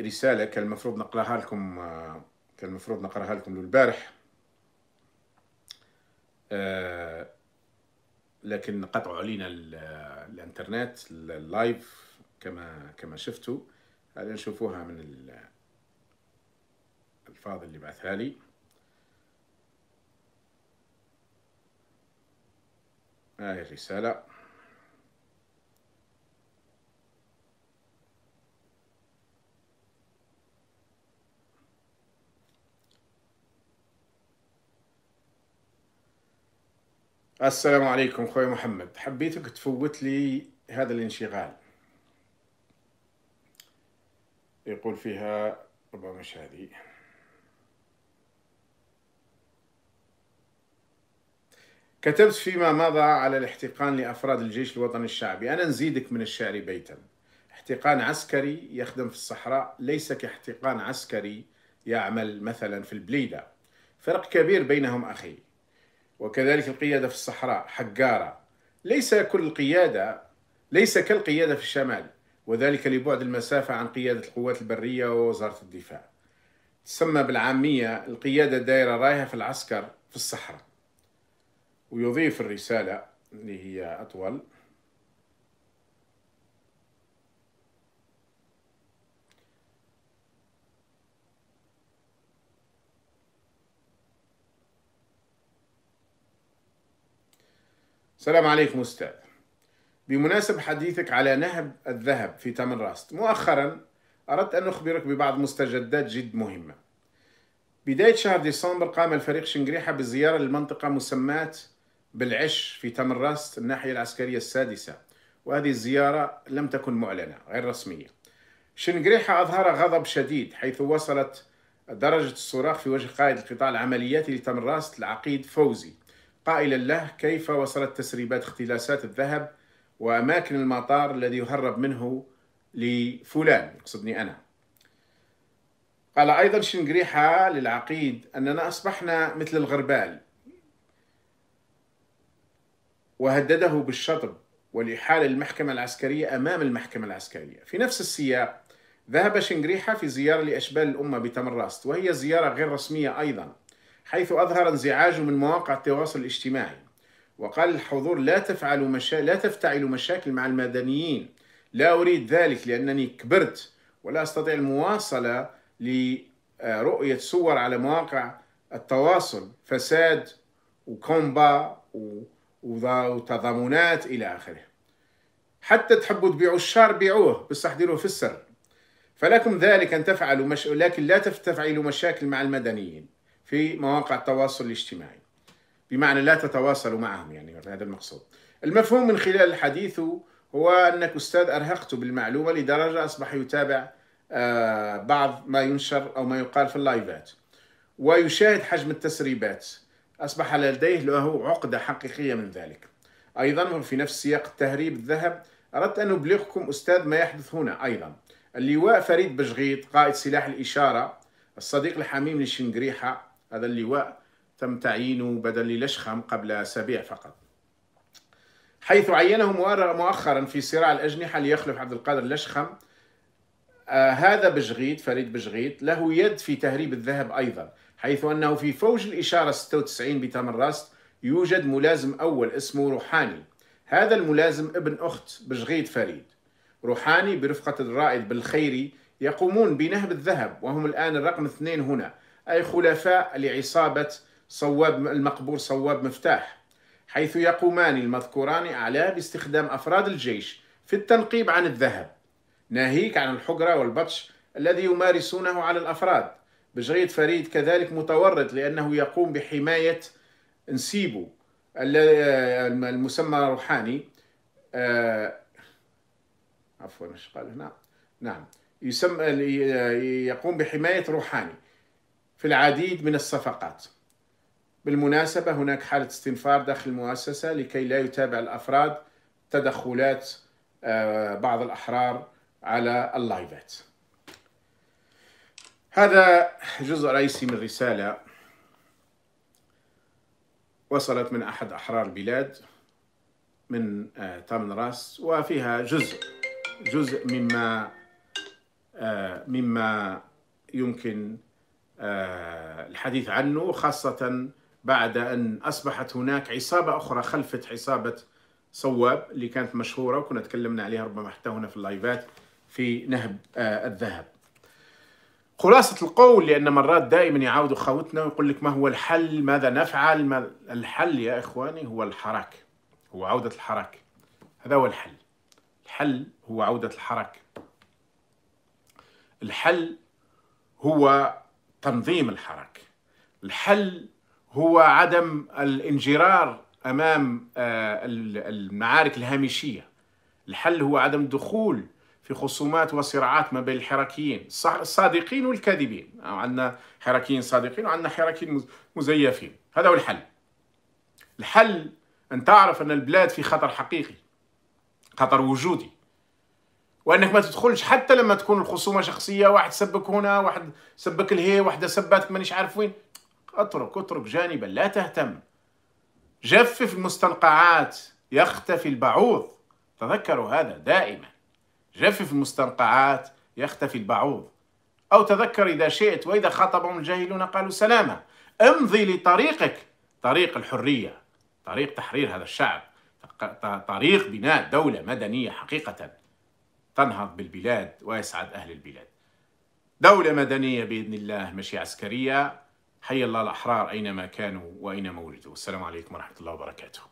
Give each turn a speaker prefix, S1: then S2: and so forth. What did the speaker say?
S1: رسالة كان المفروض نقراها لكم كان المفروض نقراها لكم البارح آه، لكن قطعوا علينا الانترنت اللايف كما كما شفتوا هذا نشوفوها من الفاضل اللي بعثها لي هاي الرسالة السلام عليكم اخوي محمد حبيتك تفوت لي هذا الانشغال يقول فيها ربما مش هذه كتبت فيما مضى على الاحتقان لأفراد الجيش الوطني الشعبي أنا نزيدك من الشعر بيتا احتقان عسكري يخدم في الصحراء ليس كاحتقان عسكري يعمل مثلا في البليدة فرق كبير بينهم أخي وكذلك القيادة في الصحراء حقارة ليس كل القيادة ليس كالقيادة في الشمال وذلك لبعد المسافة عن قيادة القوات البرية ووزارة الدفاع تسمى بالعامية القيادة دائرة رايحة في العسكر في الصحراء ويضيف الرسالة اللي هي أطول السلام عليكم أستاذ بمناسبة حديثك على نهب الذهب في تمن راست مؤخرا أردت أن أخبرك ببعض مستجدات جد مهمة بداية شهر ديسمبر قام الفريق شنقريحة بزيارة للمنطقة مسماة بالعش في تمن راست الناحية العسكرية السادسة وهذه الزيارة لم تكن معلنة غير رسمية شنقريحة أظهر غضب شديد حيث وصلت درجة الصراخ في وجه قائد القطاع العملياتي راست العقيد فوزي قائلا له كيف وصلت تسريبات اختلاسات الذهب وأماكن المطار الذي يهرب منه لفلان يقصدني أنا قال أيضا شنقريحة للعقيد أننا أصبحنا مثل الغربال وهدده بالشطب ولحال المحكمة العسكرية أمام المحكمة العسكرية في نفس السياق ذهب شنقريحة في زيارة لأشبال الأمة بتمراست وهي زيارة غير رسمية أيضا حيث أظهر انزعاجه من مواقع التواصل الاجتماعي وقال الحضور لا تفعل مشا... لا تفتعل مشاكل مع المدنيين لا أريد ذلك لأنني كبرت ولا أستطيع المواصلة لرؤية صور على مواقع التواصل فساد وكومبا و... وتضامنات إلى آخره حتى تحبوا تبيعوا الشار بيعوه بس احضروه في السر فلكم ذلك أن تفعلوا مش... لكن لا تفعلوا مشاكل مع المدنيين في مواقع التواصل الاجتماعي بمعنى لا تتواصلوا معهم يعني هذا المقصود المفهوم من خلال الحديث هو أنك أستاذ أرهقت بالمعلومة لدرجة أصبح يتابع آه، بعض ما ينشر أو ما يقال في اللايفات ويشاهد حجم التسريبات أصبح لديه له عقدة حقيقية من ذلك أيضا في نفس سياق التهريب الذهب أردت أن أبلغكم أستاذ ما يحدث هنا أيضا اللواء فريد بشغيط قائد سلاح الإشارة الصديق الحميم للشنقريحة هذا اللواء تم تعيينه بدل لشخم قبل أسابيع فقط حيث عينه مؤخرا في صراع الأجنحة ليخلف عبد القادر لشخم آه هذا بجغيت فريد بجغيت له يد في تهريب الذهب أيضا حيث أنه في فوج الإشارة 96 بتمرست راست يوجد ملازم أول اسمه روحاني هذا الملازم ابن أخت بجغيت فريد روحاني برفقة الرائد بالخيري يقومون بنهب الذهب وهم الآن الرقم اثنين هنا أي خلفاء لعصابة صواب المقبور صواب مفتاح حيث يقومان المذكوران أعلاه باستخدام أفراد الجيش في التنقيب عن الذهب ناهيك عن الحجرة والبطش الذي يمارسونه على الأفراد بجريد فريد كذلك متورط لأنه يقوم بحماية نسيبو المسمى روحاني آه، عفوا ايش قال هنا نعم يسمى يقوم بحماية روحاني في العديد من الصفقات بالمناسبة هناك حالة استنفار داخل المؤسسة لكي لا يتابع الأفراد تدخلات آه، بعض الأحرار على اللايفات هذا جزء رئيسي من رسالة وصلت من أحد أحرار البلاد من آه، تامن راس وفيها جزء جزء مما آه، مما يمكن آه، الحديث عنه خاصة بعد أن أصبحت هناك عصابة أخرى خلفت عصابة صواب اللي كانت مشهورة وكنا تكلمنا عليها ربما حتى هنا في اللايفات في نهب آه، الذهب خلاصة القول لأن مرات دائما يعاودوا خوتنا ويقول لك ما هو الحل ماذا نفعل ما الحل يا إخواني هو الحراك هو عودة الحراك هذا هو الحل الحل هو عودة الحراك الحل هو تنظيم الحركة الحل هو عدم الانجرار أمام آه، المعارك الهامشية الحل هو عدم الدخول في خصومات وصراعات ما بين الحراكيين الصادقين والكاذبين عندنا حراكيين صادقين وعندنا حراكيين مزيفين هذا هو الحل الحل أن تعرف أن البلاد في خطر حقيقي خطر وجودي وانك ما تدخلش حتى لما تكون الخصومه شخصيه واحد سبك هنا واحد سبك الهي واحده سباتك مانيش عارف وين اترك اترك جانبا لا تهتم جفف المستنقعات يختفي البعوض تذكروا هذا دائما جفف المستنقعات يختفي البعوض أو تذكر إذا شئت وإذا خاطبهم الجاهلون قالوا سلاما امضي لطريقك طريق الحرية طريق تحرير هذا الشعب طريق بناء دولة مدنية حقيقة تنهض بالبلاد ويسعد أهل البلاد دولة مدنية بإذن الله مشي عسكرية حي الله الأحرار أينما كانوا وأينما ولدوا والسلام عليكم ورحمة الله وبركاته